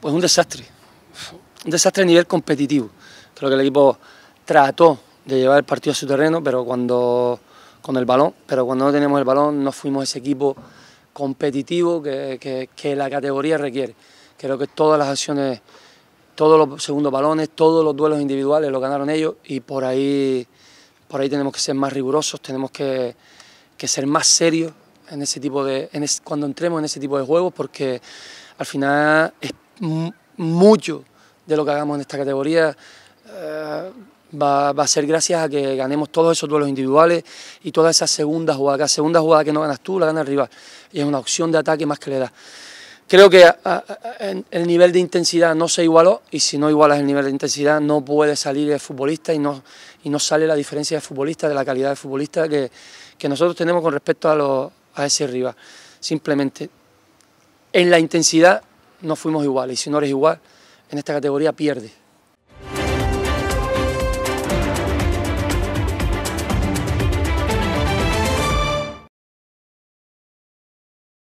pues un desastre, un desastre a nivel competitivo. Creo que el equipo trató de llevar el partido a su terreno, pero cuando con el balón, pero cuando no teníamos el balón no fuimos ese equipo competitivo que, que, la categoría requiere. Creo que todas las acciones, todos los segundos balones, todos los duelos individuales lo ganaron ellos y por ahí, por ahí tenemos que ser más rigurosos, tenemos que, que ser más serios en ese tipo de, cuando entremos en ese tipo de juegos porque al final es mucho de lo que hagamos en esta categoría eh, va, a ser gracias a que ganemos todos esos duelos individuales y todas esas segundas jugadas. Cada segunda jugada que no ganas tú, la gana el rival. Y es una opción de ataque más que le da. Creo que el nivel de intensidad no se igualó y si no igualas el nivel de intensidad no puede salir el futbolista y no, y no sale la diferencia de futbolista, de la calidad de futbolista que, que nosotros tenemos con respecto a, los, a ese rival. Simplemente en la intensidad no fuimos iguales. Y si no eres igual, en esta categoría pierdes.